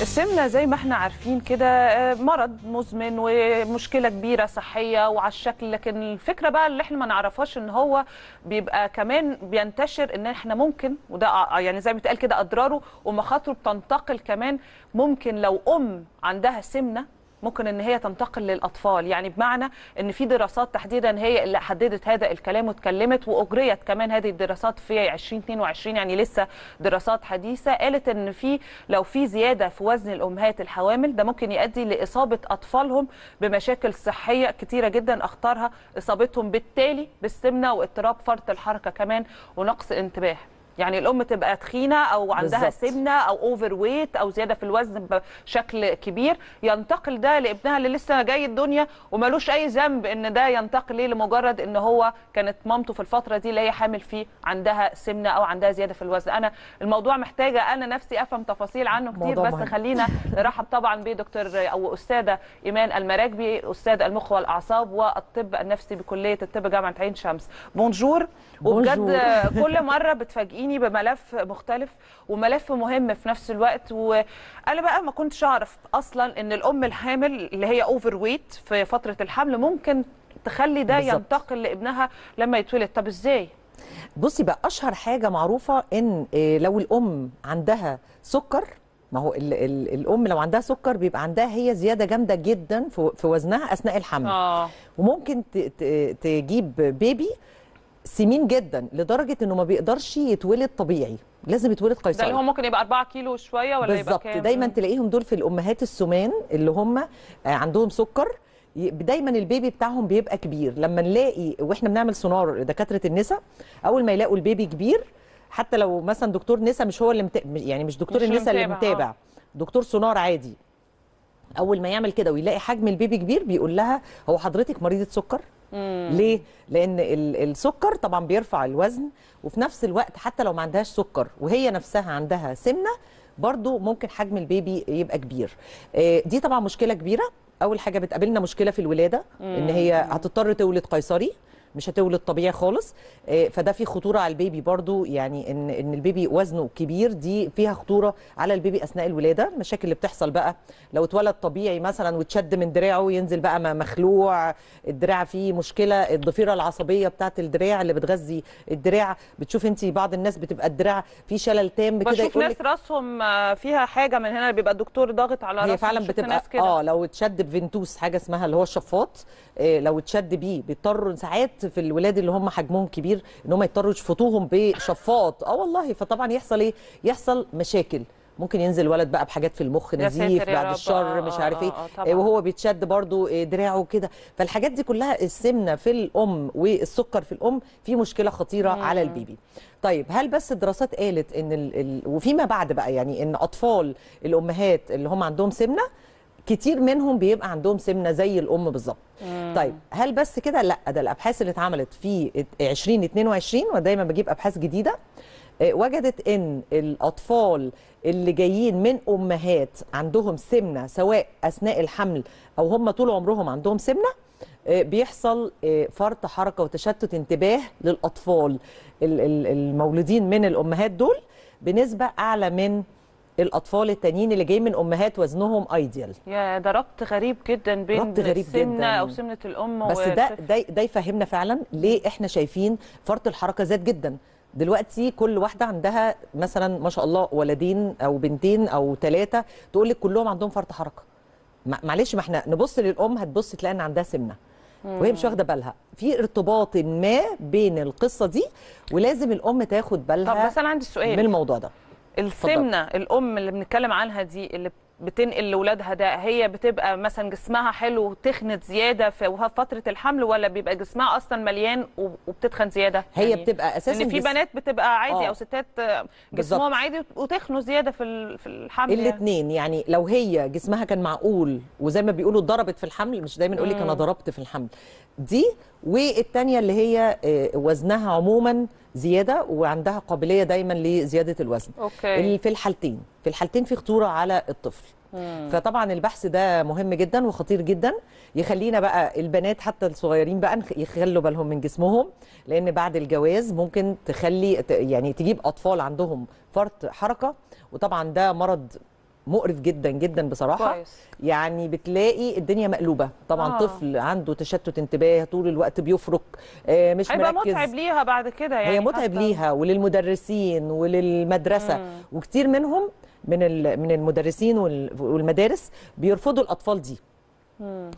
السمنه زي ما احنا عارفين كده آه، مرض مزمن ومشكله كبيره صحيه وعلى الشكل لكن الفكره بقى اللي احنا ما نعرفهاش ان هو بيبقى كمان بينتشر ان احنا ممكن وده يعني زي ما بيتقال كده اضراره ومخاطره بتنتقل كمان ممكن لو ام عندها سمنه ممكن ان هي تنتقل للاطفال يعني بمعنى ان في دراسات تحديدا هي اللي حددت هذا الكلام واتكلمت واجريت كمان هذه الدراسات في 2022 يعني لسه دراسات حديثه قالت ان في لو في زياده في وزن الامهات الحوامل ده ممكن يؤدي لاصابه اطفالهم بمشاكل صحيه كثيره جدا اخطرها اصابتهم بالتالي بالسمنه واضطراب فرط الحركه كمان ونقص انتباه يعني الام تبقى تخينه او عندها بالزبط. سمنه او اوفر ويت او زياده في الوزن بشكل كبير ينتقل ده لابنها اللي لسه جاي الدنيا ومالوش اي ذنب ان ده ينتقل ليه لمجرد ان هو كانت مامته في الفتره دي اللي هي حامل فيه عندها سمنه او عندها زياده في الوزن انا الموضوع محتاجه انا نفسي افهم تفاصيل عنه كتير بس مهم. خلينا نرحب طبعا بدكتور او استاذه ايمان المراكبي استاذ المخ والاعصاب والطب النفسي بكليه الطب جامعه عين شمس بونجور وبجد كل مره بتفاجئ تفاجئيني بملف مختلف وملف مهم في نفس الوقت وانا بقى ما كنتش اعرف اصلا ان الام الحامل اللي هي اوفر ويت في فتره الحمل ممكن تخلي ده بالزبط. ينتقل لابنها لما يتولد طب ازاي بصي بقى اشهر حاجه معروفه ان آه، لو الام عندها سكر ما هو الـ الـ الام لو عندها سكر بيبقى عندها هي زياده جامده جدا في وزنها اثناء الحمل آه. وممكن تجيب بيبي سمين جدا لدرجه انه ما بيقدرش يتولد طبيعي لازم يتولد قيصري ده اللي هو ممكن يبقى 4 كيلو شويه ولا بالزبط. يبقى كام بالظبط دايما تلاقيهم دول في الامهات السمان اللي هم آه، عندهم سكر دايما البيبي بتاعهم بيبقى كبير لما نلاقي واحنا بنعمل سونار دكاتره النساء اول ما يلاقوا البيبي كبير حتى لو مثلا دكتور نساء مش هو اللي مت... يعني مش دكتور النساء اللي متابع آه. دكتور سونار عادي اول ما يعمل كده ويلاقي حجم البيبي كبير بيقول لها هو حضرتك مريضه سكر مم. ليه لان السكر طبعا بيرفع الوزن وفي نفس الوقت حتى لو ما عندهاش سكر وهي نفسها عندها سمنه برضو ممكن حجم البيبي يبقى كبير آه، دي طبعا مشكله كبيره اول حاجه بتقابلنا مشكله في الولاده ان هي هتضطر تولد قيصري مش هتولد طبيعي خالص آه، فده في خطوره على البيبي برضو يعني ان ان البيبي وزنه كبير دي فيها خطوره على البيبي اثناء الولاده المشاكل اللي بتحصل بقى لو اتولد طبيعي مثلا واتشد من دراعه ينزل بقى مخلوع الدراع فيه مشكله الضفيره العصبيه بتاعه الدراع اللي بتغذي الدراع بتشوف انت بعض الناس بتبقى الدراع فيه شلل تام كده بشوف ناس راسهم فيها حاجه من هنا بيبقى الدكتور ضاغط على راسه هي فعلا بتبقى اه لو اتشد بفنتوس حاجه اسمها اللي هو الشفاط آه، لو اتشد بيه بيضطروا ساعات في الولاد اللي هم حجمهم كبير ان هم يضطروا يشفطوهم بشفاط اه والله فطبعا يحصل ايه يحصل مشاكل ممكن ينزل ولد بقى بحاجات في المخ نزيف بعد الشر آه، مش آه، عارف ايه آه، وهو بيتشد برضو دراعه كده فالحاجات دي كلها السمنه في الام والسكر في الام في مشكله خطيره مم. على البيبي طيب هل بس الدراسات قالت ان ال... ال... وفيما بعد بقى يعني ان اطفال الامهات اللي هم عندهم سمنه كتير منهم بيبقى عندهم سمنه زي الام بالظبط طيب هل بس كده لا ده الابحاث اللي اتعملت في 2022 ودايما بجيب ابحاث جديده آه، وجدت ان الاطفال اللي جايين من امهات عندهم سمنه سواء اثناء الحمل او هم طول عمرهم عندهم سمنه آه، بيحصل آه، فرط حركه وتشتت انتباه للاطفال المولودين من الامهات دول بنسبه اعلى من الاطفال التانيين اللي جايين من امهات وزنهم ايديال يا ده ربط غريب جدا بين ربط غريب السنه جداً. او سمنه الام بس ده ده ده يفهمنا فعلا ليه احنا شايفين فرط الحركه زاد جدا دلوقتي كل واحده عندها مثلا ما شاء الله ولدين او بنتين او ثلاثه تقول لك كلهم عندهم فرط حركه معلش ما احنا نبص للام هتبص تلاقي ان عندها سمنه وهي مش واخده بالها في ارتباط ما بين القصه دي ولازم الام تاخد بالها طب بس انا عندي سؤال من الموضوع ده السمنه الام اللي بنتكلم عنها دي اللي بتنقل لاولادها ده هي بتبقى مثلا جسمها حلو وتخنت زياده في فتره الحمل ولا بيبقى جسمها اصلا مليان وبتتخن زياده هي يعني بتبقى اساسا ان في جس... بنات بتبقى عادي آه. او ستات جسمهم عادي وتخنوا زياده في في الحمل يعني. الاثنين يعني. لو هي جسمها كان معقول وزي ما بيقولوا ضربت في الحمل مش دايما يقول لك انا ضربت في الحمل دي والثانيه اللي هي آه، وزنها عموما زياده وعندها قابليه دايما لزياده الوزن أوكي. في الحالتين في الحالتين في خطوره على الطفل مم. فطبعا البحث ده مهم جدا وخطير جدا يخلينا بقى البنات حتى الصغيرين بقى يخلوا بالهم من جسمهم لان بعد الجواز ممكن تخلي يعني تجيب اطفال عندهم فرط حركه وطبعا ده مرض مقرف جدا جدا بصراحه كويس. يعني بتلاقي الدنيا مقلوبه طبعا آه. طفل عنده تشتت انتباه طول الوقت بيفرك آه مش هيبقى مركز متعب ليها بعد كده يعني هي متعب حتى... ليها وللمدرسين وللمدرسه مم. وكتير منهم من من المدرسين والمدارس بيرفضوا الاطفال دي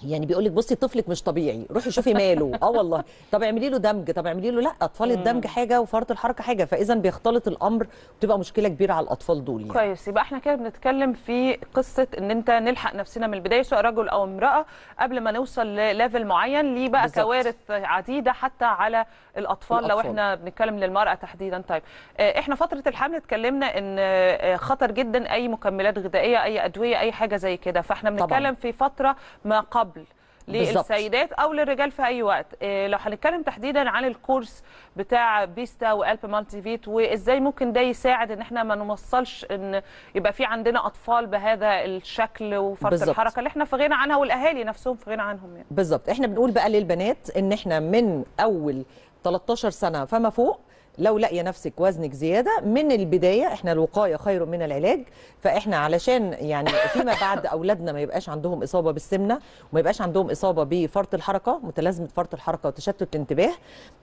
يعني بيقول لك بصي طفلك مش طبيعي روحي شوفي ماله اه والله طب اعملي له دمج طب اعملي له لا اطفال الدمج حاجه وفرط الحركه حاجه فاذا بيختلط الامر وتبقى مشكله كبيره على الاطفال دول يعني. كويس يبقى احنا كده بنتكلم في قصه ان انت نلحق نفسنا من البدايه سواء رجل او امراه قبل ما نوصل لليفل معين ليه بقى بالزبط. كوارث عديده حتى على الاطفال, الأطفال. لو احنا بنتكلم للمراه تحديدا طيب آه، احنا فتره الحمل اتكلمنا ان آه، خطر جدا اي مكملات غذائيه اي ادويه اي حاجه زي كده فاحنا بنتكلم في فتره ما قبل للسيدات او للرجال في اي وقت إيه، لو هنتكلم تحديدا عن الكورس بتاع بيستا والب مالتي فيت وازاي ممكن ده يساعد ان احنا ما نوصلش ان يبقى في عندنا اطفال بهذا الشكل وفرط الحركه اللي احنا في غنى عنها والاهالي نفسهم في غنى عنهم يعني بالظبط احنا بنقول بقى للبنات ان احنا من اول 13 سنه فما فوق لو لقي نفسك وزنك زياده من البدايه احنا الوقايه خير من العلاج فاحنا علشان يعني فيما بعد اولادنا ما يبقاش عندهم اصابه بالسمنه وما يبقاش عندهم اصابه بفرط الحركه متلازمه فرط الحركه وتشتت الانتباه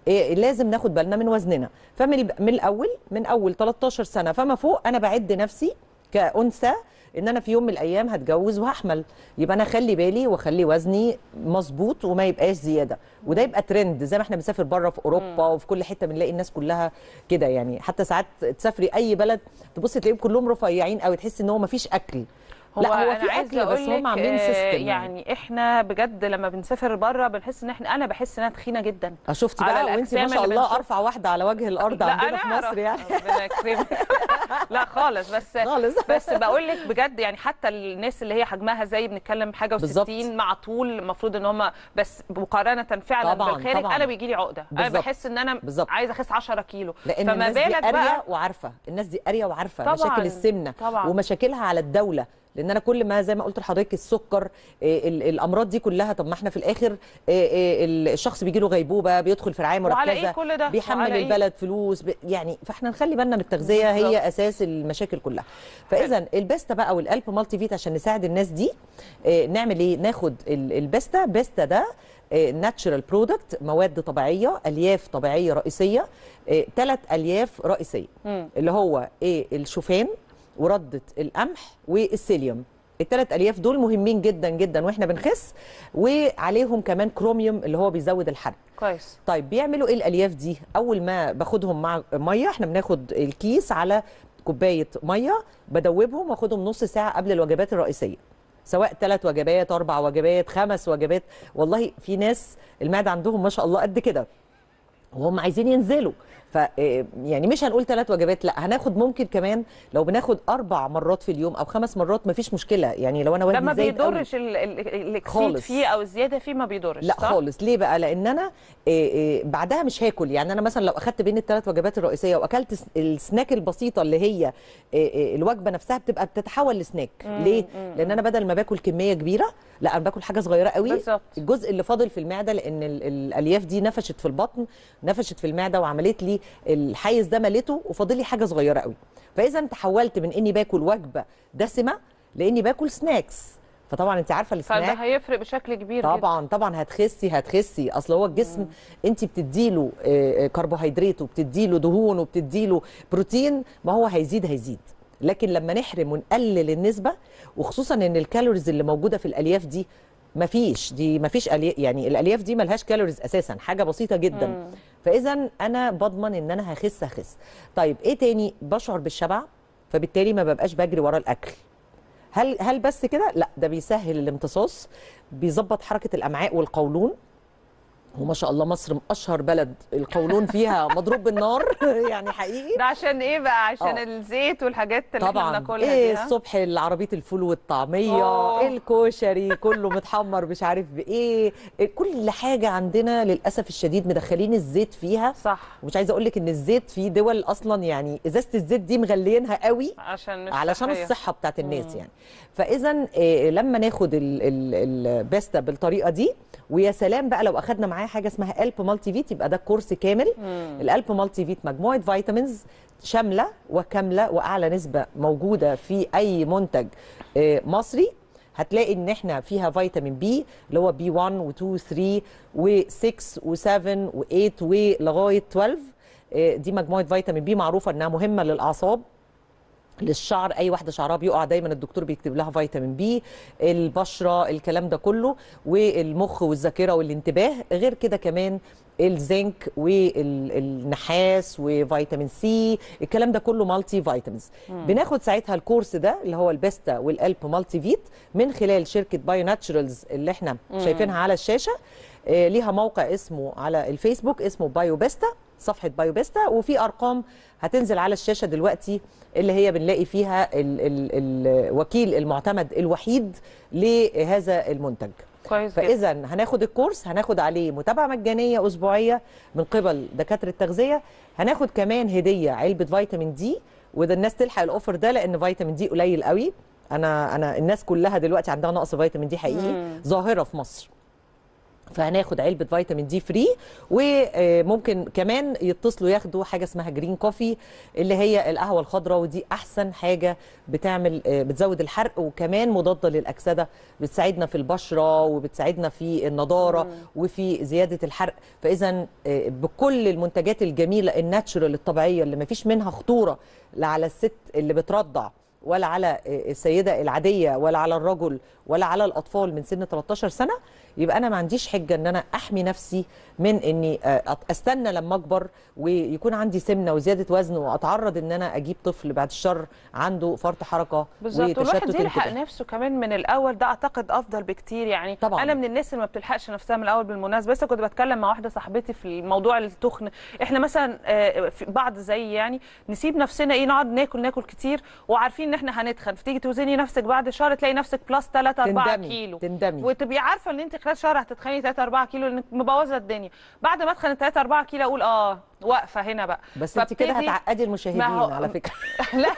إيه لازم ناخد بالنا من وزننا فمن الاول من اول 13 سنه فما فوق انا بعد نفسي كأنثى ان انا في يوم من الايام هتجوز وهحمل يبقى انا اخلي بالي واخلي وزني مظبوط وما يبقاش زياده وده يبقى ترند زي ما احنا بنسافر بره في اوروبا وفي كل حته بنلاقي الناس كلها كده يعني حتى ساعات تسافري اي بلد تبصي تلاقيهم كلهم رفيعين قوي تحسي ان هو ما فيش اكل هو لا هو في اكل بس هم عاملين سيستم يعني احنا بجد لما بنسافر بره بنحس ان احنا انا بحس انها تخينه جدا آه، شفتي بقى وانت ما شاء الله ارفع واحده على وجه الارض عندنا في مصر يعني لا خالص بس خالص بس بقول لك بجد يعني حتى الناس اللي هي حجمها زي بنتكلم حاجه و60 مع طول المفروض ان هم بس مقارنه فعلا بالخارج طبعا. انا بيجي لي عقده بالزبط. انا بحس ان انا بالزبط. عايزه اخس 10 كيلو لأن فما بالك بقى وعارفه الناس دي قاريه وعارفه طبعاً. مشاكل السمنه طبعاً. ومشاكلها على الدوله لان انا كل ما زي ما قلت لحضرتك السكر آه، الامراض دي كلها طب ما احنا في الاخر آه، آه، الشخص بيجي له غيبوبه بيدخل في رعايه إيه مركزه إيه كل ده؟ بيحمل إيه؟ البلد فلوس يعني فاحنا نخلي بالنا من التغذيه هي اساس المشاكل كلها فاذا البيستا بقى والقلب مالتي فيت عشان نساعد الناس دي نعمل ايه ناخد البيستا بيستا ده ناتشرال برودكت مواد طبيعيه الياف طبيعيه رئيسيه ثلاث الياف رئيسيه اللي هو ايه الشوفان وردة القمح والسيليوم التلات الياف دول مهمين جدا جدا واحنا بنخس وعليهم كمان كروميوم اللي هو بيزود الحرق كويس طيب بيعملوا ايه الالياف دي اول ما باخدهم مع ميه احنا بناخد الكيس على كوبايه ميه بدوبهم واخدهم نص ساعه قبل الوجبات الرئيسيه سواء ثلاث وجبات اربع وجبات خمس وجبات والله في ناس المعده عندهم ما شاء الله قد كده وهم عايزين ينزلوا ف آه، يعني مش هنقول ثلاث وجبات لا هناخد ممكن كمان لو بناخد اربع مرات في اليوم او خمس مرات مفيش مشكله يعني لو انا وزني زايد ما بيضرش الاكسيد فيه او الزياده فيه ما بيضرش لا صح؟ خالص ليه بقى لان انا آه، آه، بعدها مش هاكل يعني انا مثلا لو اخدت بين الثلاث وجبات الرئيسيه واكلت السناك البسيطه اللي هي الوجبه نفسها بتبقى بتتحول لسناك ليه لان انا بدل ما باكل كميه كبيره لا انا باكل حاجه صغيره قوي بالزبط. الجزء اللي فاضل في المعده لان الالياف دي نفشت في البطن نفشت في المعده وعملت لي الحيز ده مليته وفاضل لي حاجه صغيره قوي فاذا تحولت من اني باكل وجبه دسمه لاني باكل سناكس فطبعا انت عارفه السناك فده هيفرق بشكل كبير طبعا جدا. طبعا هتخسي هتخسي اصل هو الجسم مم. انت بتديله كربوهيدرات آه، آه، وبتديله دهون وبتديله بروتين ما هو هيزيد هيزيد لكن لما نحرم ونقلل النسبه وخصوصا ان الكالوريز اللي موجوده في الالياف دي مفيش دي مفيش يعني الالياف دي ملهاش كالوريز اساسا حاجه بسيطه جدا مم. فاذا انا بضمن ان انا هخس هخس طيب ايه تاني بشعر بالشبع فبالتالي ما ببقاش بجري ورا الاكل هل هل بس كده لا ده بيسهل الامتصاص بيظبط حركه الامعاء والقولون وما شاء الله مصر اشهر بلد القولون فيها مضروب بالنار يعني حقيقي ده عشان ايه بقى عشان أوه. الزيت والحاجات اللي طبعا احنا بناكلها ايه الصبح عربيه الفول والطعميه أوه. الكوشري كله متحمر مش عارف بايه إيه، كل حاجه عندنا للاسف الشديد مدخلين الزيت فيها صح ومش عايزه اقول لك ان الزيت في دول اصلا يعني ازازه الزيت دي مغليينها قوي عشان مش علشان صحية. الصحه بتاعت الناس مم. يعني فاذا إيه لما ناخد الباستا بالطريقه دي ويا سلام بقى لو اخذنا معاه معايا حاجه اسمها الب مالتي فيت يبقى ده كورس كامل الالب مالتي فيت مجموعه فيتامينز شامله وكامله واعلى نسبه موجوده في اي منتج آه، مصري هتلاقي ان احنا فيها فيتامين بي اللي هو بي 1 و 2 و 3 و 6 و 7 و 8 ولغايه 12 دي مجموعه فيتامين بي معروفه انها مهمه للاعصاب للشعر اي واحده شعرها بيقع دايما الدكتور بيكتب لها فيتامين بي البشره الكلام ده كله والمخ والذاكره والانتباه غير كده كمان الزنك والنحاس وفيتامين سي الكلام ده كله مالتي فيتامينز بناخد ساعتها الكورس ده اللي هو البيستا والقلب مالتي فيت من خلال شركه بايو ناتشرالز اللي احنا مم. شايفينها على الشاشه آه، ليها موقع اسمه على الفيسبوك اسمه بايو بيستا صفحه بايوبيستا وفي ارقام هتنزل على الشاشه دلوقتي اللي هي بنلاقي فيها الوكيل المعتمد الوحيد لهذا المنتج كويس فاذا هناخد الكورس هناخد عليه متابعه مجانيه اسبوعيه من قبل دكاتره التغذيه هناخد كمان هديه علبه فيتامين دي وده الناس تلحق الاوفر ده لان فيتامين دي قليل قوي انا انا الناس كلها دلوقتي عندها نقص فيتامين دي حقيقي ظاهره في مصر فهناخد علبه فيتامين دي فري وممكن كمان يتصلوا ياخدوا حاجه اسمها جرين كوفي اللي هي القهوه الخضراء ودي احسن حاجه بتعمل آه، بتزود الحرق وكمان مضاده للاكسده بتساعدنا في البشره وبتساعدنا في النضاره وفي زياده الحرق فاذا آه، بكل المنتجات الجميله الناتشرال الطبيعيه اللي ما فيش منها خطوره لا على الست اللي بترضع ولا على آه، السيده العاديه ولا على الرجل ولا على الاطفال من سن 13 سنه يبقى انا ما عنديش حجه ان انا احمي نفسي من اني آه، استنى لما اكبر ويكون عندي سمنه وزياده وزن واتعرض ان انا اجيب طفل بعد الشر عنده فرط حركه بالظبط الواحد يلحق نفسه كمان من الاول ده اعتقد افضل بكتير يعني طبعا. انا من الناس اللي ما بتلحقش نفسها من الاول بالمناسبه بس كنت بتكلم مع واحده صاحبتي في الموضوع التخن احنا مثلا آه، بعض زي يعني نسيب نفسنا ايه نقعد ناكل ناكل كتير وعارفين ان احنا هنتخن فتيجي توزني نفسك بعد شهر تلاقي نفسك بلس 3 4 كيلو تندمي وتبقي عارفه ان انت خلال شهر هتتخني 3 4 كيلو لانك مبوظه الدنيا بعد ما اتخن 3 4 كيلو اقول اه واقفه هنا بقى بس انت كده هتعقدي المشاهدين هو... على فكره لا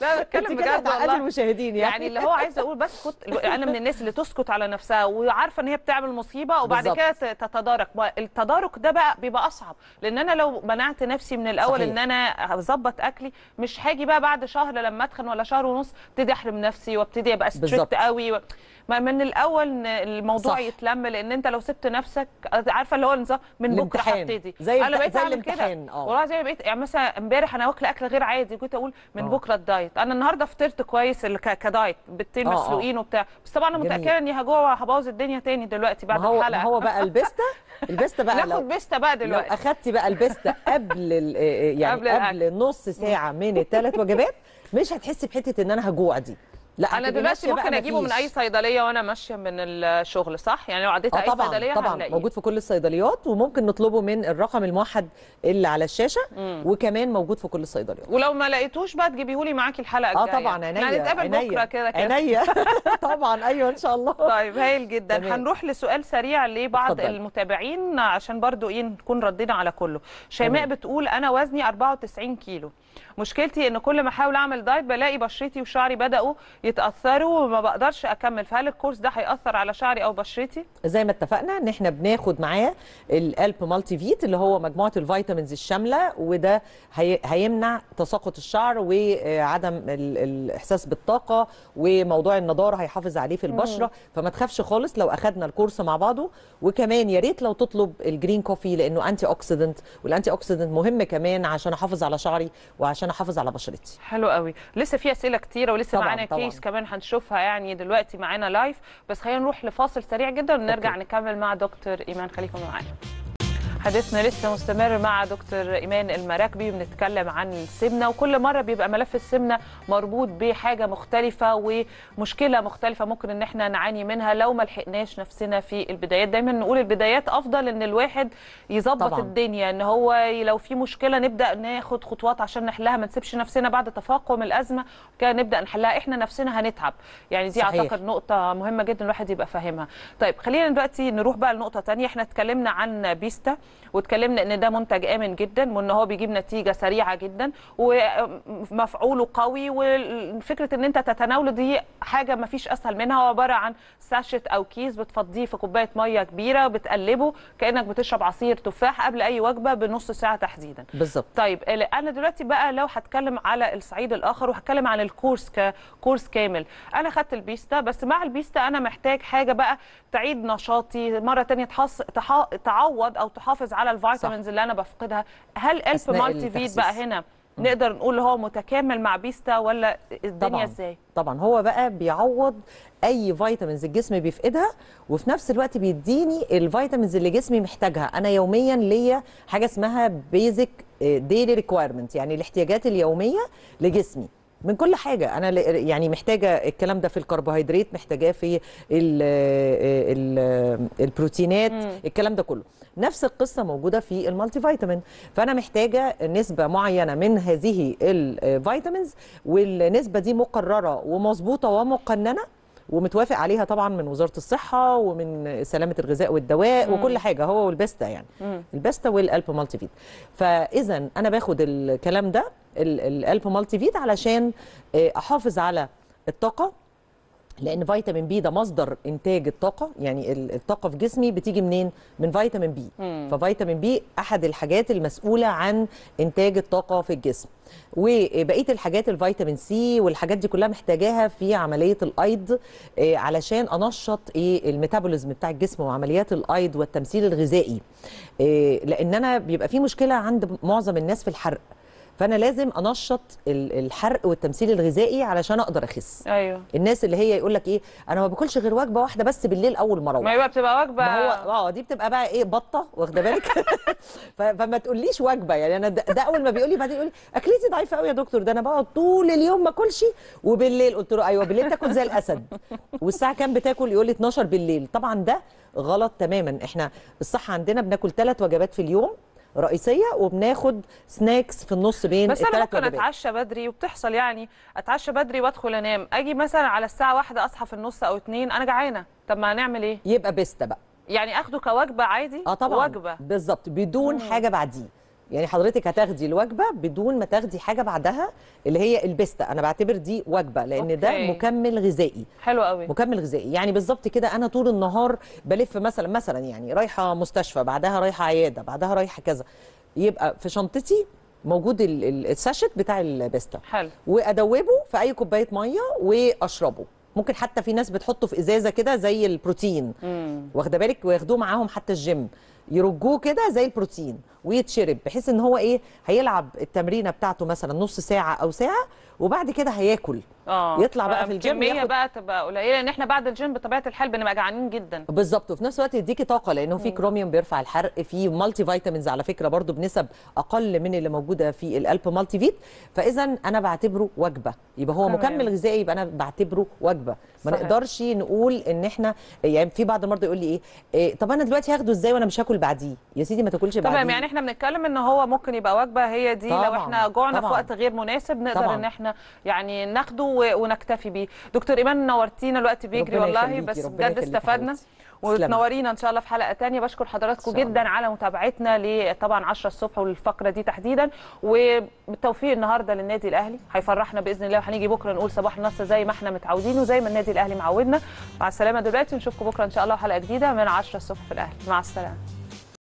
لا بتكلم بجد والله المشاهدين يعني. يعني اللي هو عايز اقول بسكت انا من الناس اللي تسكت على نفسها وعارفه ان هي بتعمل مصيبه وبعد كده تتدارك التدارك ده بقى بيبقى اصعب لان انا لو منعت نفسي من الاول صحيح. ان انا اظبط اكلي مش هاجي بقى بعد شهر لما اتخن ولا شهر ونص ابتدي احرم نفسي وابتدي ابقى ستريكت قوي و... ما من الاول الموضوع صح. يتلم لان انت لو سبت نفسك عارفه اللي هو النظام من بكره هبتدي زي انا بقيت زي اعمل كده آه. والله زي بقيت يعني مثلا امبارح انا واكله اكل غير عادي كنت اقول من أوه. بكره الدايت انا النهارده فطرت كويس كدايت بيضتين آه، آه. مسلوقين وبتاع بس طبعا انا متاكده اني هجوع وهبوظ الدنيا تاني دلوقتي بعد هو الحلقه هو بقى البيستا البيستا بقى ناخد بيستا بقى دلوقتي لو اخدتي بقى البيستا قبل يعني قبل, قبل نص ساعه من الثلاث وجبات مش هتحسي بحته ان انا هجوع دي لا انا دلوقتي ممكن اجيبه من اي صيدليه وانا ماشيه من الشغل صح يعني لو عديت آه، اي طبعًا صيدليه طبعا هنلاقيه. موجود في كل الصيدليات وممكن نطلبه من الرقم الموحد اللي على الشاشه مم. وكمان موجود في كل الصيدليات ولو ما لقيتوش بقى تجيبيه لي معاكي الحلقه آه، الجايه اه طبعا عينيا هنتقابل يعني بكره كده كده عينيا طبعا ايوه ان شاء الله طيب هايل جدا تمام. هنروح لسؤال سريع لبعض المتابعين عشان برضو ايه نكون ردينا على كله شيماء بتقول انا وزني 94 كيلو مشكلتي ان كل ما احاول اعمل دايت بلاقي بشرتي وشعري بداوا يتاثروا وما بقدرش اكمل فهل الكورس ده هياثر على شعري او بشرتي زي ما اتفقنا ان احنا بناخد معاه الالب مالتي فيت اللي هو مجموعه الفيتامينز الشامله وده هيمنع تساقط الشعر وعدم الاحساس بالطاقه وموضوع النضاره هيحافظ عليه في البشره مم. فما تخافش خالص لو اخذنا الكورس مع بعضه وكمان يا ريت لو تطلب الجرين كوفي لانه انتي اوكسيدنت والانتي اوكسيدنت مهم كمان عشان احافظ على شعري وعشان احافظ على بشرتي حلو قوي لسه في اسئله كتيره ولسه معانا كيس كمان هنشوفها يعني دلوقتي معانا لايف بس خلينا نروح لفاصل سريع جدا ونرجع أوكي. نكمل مع دكتور ايمان خليكم معانا حديثنا لسه مستمر مع دكتور ايمان المراكبي بنتكلم عن السمنه وكل مره بيبقى ملف السمنه مربوط بحاجه مختلفه ومشكله مختلفه ممكن ان احنا نعاني منها لو ما لحقناش نفسنا في البدايات دايما نقول البدايات افضل ان الواحد يظبط الدنيا ان هو لو في مشكله نبدا ناخد خطوات عشان نحلها ما نسيبش نفسنا بعد تفاقم الازمه كده نبدا نحلها احنا نفسنا هنتعب يعني دي صحيح. اعتقد نقطه مهمه جدا الواحد يبقى فاهمها طيب خلينا دلوقتي نروح بقى لنقطه ثانيه احنا اتكلمنا عن بيستا واتكلمنا ان ده منتج امن جدا وان هو بيجيب نتيجه سريعه جدا ومفعوله قوي وفكره ان انت تتناوله دي حاجه ما فيش اسهل منها عباره عن ساشت او كيس بتفضيه في كوبايه ميه كبيره بتقلبه كانك بتشرب عصير تفاح قبل اي وجبه بنص ساعه تحديدا بالظبط طيب انا دلوقتي بقى لو هتكلم على الصعيد الاخر وهتكلم عن الكورس ككورس كامل انا خدت البيستا بس مع البيستا انا محتاج حاجه بقى تعيد نشاطي مره ثانيه تحص... تح... تعوض او تحافظ احافظ على الفيتامينز اللي انا بفقدها هل الب مالتي فيت بقى هنا نقدر نقول هو متكامل مع بيستا ولا الدنيا ازاي طبعا هو بقى بيعوض اي فيتامينز الجسم بيفقدها وفي نفس الوقت بيديني الفيتامينز اللي جسمي محتاجها انا يوميا ليا حاجه اسمها بيزك ديلي ريكويرمنت يعني الاحتياجات اليوميه لجسمي من كل حاجه انا يعني محتاجه الكلام ده في الكربوهيدرات محتاجاه في الـ الـ البروتينات مم. الكلام ده كله نفس القصه موجوده في المالتي فيتامين فانا محتاجه نسبه معينه من هذه الفيتامينز والنسبه دي مقرره ومظبوطه ومقننه ومتوافق عليها طبعا من وزاره الصحه ومن سلامه الغذاء والدواء مم. وكل حاجه هو والباستا يعني مم. البستا والالب مالتي فيت فاذا انا باخد الكلام ده الالب مالتي فيت علشان آه، احافظ على الطاقه لان فيتامين بي ده مصدر انتاج الطاقه يعني الطاقه في جسمي بتيجي منين من فيتامين بي مم. ففيتامين بي احد الحاجات المسؤوله عن انتاج الطاقه في الجسم وبقيه الحاجات الفيتامين سي والحاجات دي كلها محتاجاها في عمليه الايض آه، علشان انشط ايه الميتابوليزم بتاع الجسم وعمليات الايض والتمثيل الغذائي آه، لان انا بيبقى في مشكله عند معظم الناس في الحرق فانا لازم انشط الحرق والتمثيل الغذائي علشان اقدر اخس ايوه الناس اللي هي يقول لك ايه انا ما باكلش غير وجبه واحده بس بالليل اول ما اروح ما هي بتبقى وجبه هو اه دي بتبقى بقى ايه بطه واخده بالك فما تقوليش وجبه يعني انا ده, ده اول ما بيقول لي بعدين يقول لي اكلتي ضعيفه قوي يا دكتور ده انا بقعد طول اليوم ما اكلش وبالليل قلت له ايوه بالليل تاكل زي الاسد والساعه كام بتاكل يقول لي 12 بالليل طبعا ده غلط تماما احنا الصحه عندنا بناكل ثلاث وجبات في اليوم رئيسيه وبناخد سناكس في النص بين بس انا ممكن اتعشى بدري وبتحصل يعني اتعشى بدري وادخل انام اجي مثلا على الساعه واحدة اصحى في النص او اتنين انا جعانه طب ما هنعمل ايه يبقى بيستا بقى يعني اخده كوجبه عادي اه طبعا وجبه بالظبط بدون مم. حاجه بعديه يعني حضرتك هتاخدي الوجبه بدون ما تاخدي حاجه بعدها اللي هي البيستا انا بعتبر دي وجبه لان أوكي. ده مكمل غذائي حلو قوي مكمل غذائي يعني بالظبط كده انا طول النهار بلف مثلا مثلا يعني رايحه مستشفى بعدها رايحه عياده بعدها رايحه كذا يبقى في شنطتي موجود الساشت بتاع البيستا حلو وادوبه في اي كوبايه ميه واشربه ممكن حتى في ناس بتحطه في ازازه كده زي البروتين واخده بالك وياخدوه معاهم حتى الجيم يرجوه كده زي البروتين ويتشرب بحيث ان هو ايه هيلعب التمرينه بتاعته مثلا نص ساعه او ساعه وبعد كده هياكل اه يطلع بقى في الجيم ياخد... بقى تبقى قليله لان احنا بعد الجيم بطبيعه الحال بنبقى جعانين جدا بالظبط وفي نفس الوقت يديكي طاقه لانه في كروميوم بيرفع الحرق في مالتي فيتامينز على فكره برضو بنسب اقل من اللي موجوده في الالب مالتي فيت فاذا انا بعتبره وجبه يبقى هو مكمل غذائي يبقى انا بعتبره وجبه ما نقدرش نقول ان احنا يعني في بعض المرضى يقول لي ايه, إيه طب انا دلوقتي هاخده ازاي وانا مش هاكل بعديه يا سيدي ما تاكلش بعديه تمام يعني احنا بنتكلم ان هو ممكن يبقى وجبه هي دي طبعًا. لو احنا جوعنا في وقت غير مناسب نقدر طبعًا. ان احنا يعني ناخده ونكتفي بيه دكتور ايمان نورتينا الوقت بيجري والله بس بجد استفدنا وتنورينا ان شاء الله في حلقه ثانيه بشكر حضراتكم جدا على متابعتنا طبعا 10 الصبح والفقره دي تحديدا وبالتوفيق النهارده للنادي الاهلي هيفرحنا باذن الله وهنيجي بكره نقول صباح النصر زي ما احنا متعودين وزي ما النادي الاهلي معودنا مع السلامه دلوقتي نشوفكم بكره ان شاء الله حلقه جديده من 10 الصبح في الاهلي مع السلامه